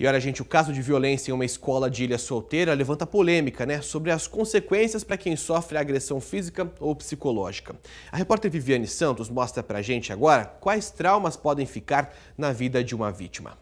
E olha, gente, o caso de violência em uma escola de Ilha Solteira levanta polêmica, né, sobre as consequências para quem sofre agressão física ou psicológica. A repórter Viviane Santos mostra pra gente agora quais traumas podem ficar na vida de uma vítima.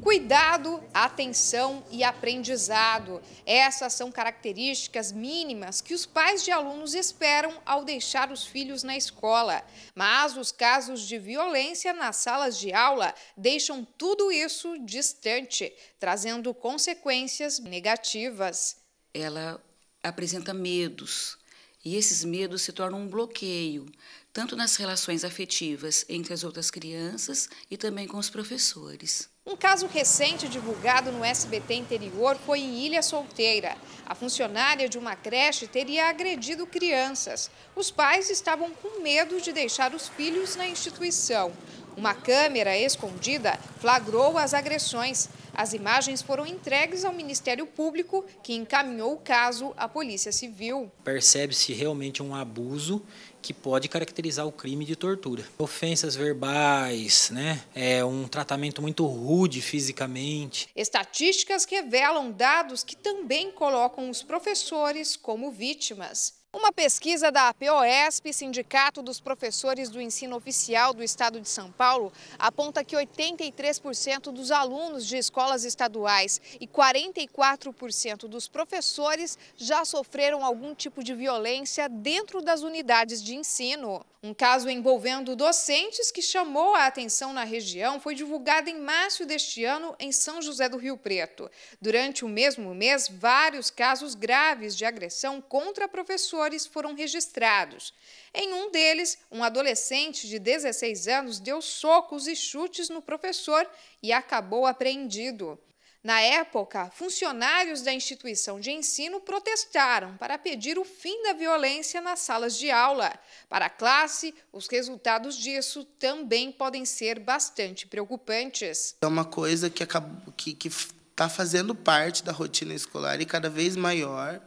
Cuidado, atenção e aprendizado. Essas são características mínimas que os pais de alunos esperam ao deixar os filhos na escola. Mas os casos de violência nas salas de aula deixam tudo isso distante, trazendo consequências negativas. Ela apresenta medos e esses medos se tornam um bloqueio, tanto nas relações afetivas entre as outras crianças e também com os professores. Um caso recente divulgado no SBT Interior foi em Ilha Solteira. A funcionária de uma creche teria agredido crianças. Os pais estavam com medo de deixar os filhos na instituição. Uma câmera escondida flagrou as agressões. As imagens foram entregues ao Ministério Público, que encaminhou o caso à Polícia Civil. Percebe-se realmente um abuso que pode caracterizar o crime de tortura. Ofensas verbais, né? é um tratamento muito rude fisicamente. Estatísticas revelam dados que também colocam os professores como vítimas. Uma pesquisa da APOESP, Sindicato dos Professores do Ensino Oficial do Estado de São Paulo, aponta que 83% dos alunos de escolas estaduais e 44% dos professores já sofreram algum tipo de violência dentro das unidades de ensino. Um caso envolvendo docentes que chamou a atenção na região foi divulgado em março deste ano em São José do Rio Preto. Durante o mesmo mês, vários casos graves de agressão contra professores fatores foram registrados. Em um deles, um adolescente de 16 anos deu socos e chutes no professor e acabou apreendido. Na época, funcionários da instituição de ensino protestaram para pedir o fim da violência nas salas de aula. Para a classe, os resultados disso também podem ser bastante preocupantes. É uma coisa que está que, que tá fazendo parte da rotina escolar e cada vez maior.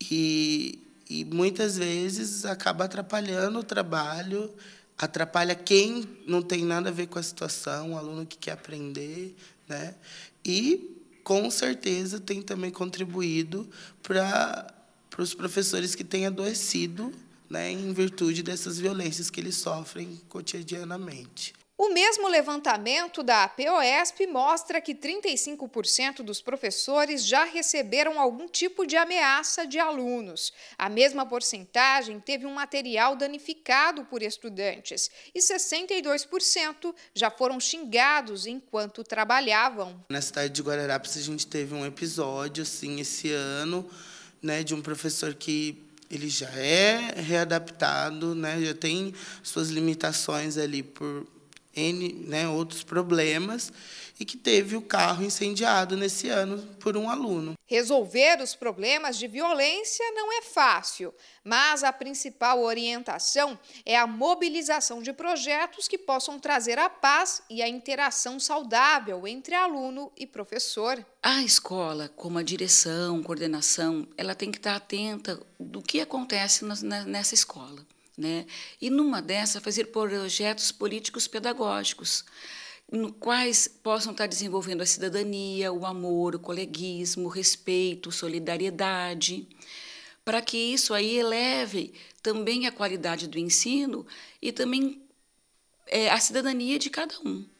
E e muitas vezes acaba atrapalhando o trabalho, atrapalha quem não tem nada a ver com a situação, o aluno que quer aprender, né? E com certeza tem também contribuído para para os professores que têm adoecido, né, em virtude dessas violências que eles sofrem cotidianamente. O mesmo levantamento da POSP mostra que 35% dos professores já receberam algum tipo de ameaça de alunos. A mesma porcentagem teve um material danificado por estudantes e 62% já foram xingados enquanto trabalhavam. Na cidade de Guararapes a gente teve um episódio assim esse ano, né, de um professor que ele já é readaptado, né, já tem suas limitações ali por N, né, outros problemas e que teve o carro incendiado nesse ano por um aluno. Resolver os problemas de violência não é fácil, mas a principal orientação é a mobilização de projetos que possam trazer a paz e a interação saudável entre aluno e professor. A escola, como a direção, coordenação, ela tem que estar atenta do que acontece nessa escola. Né? E numa dessas, fazer projetos políticos pedagógicos, no quais possam estar desenvolvendo a cidadania, o amor, o coleguismo, o respeito, solidariedade, para que isso aí eleve também a qualidade do ensino e também é, a cidadania de cada um.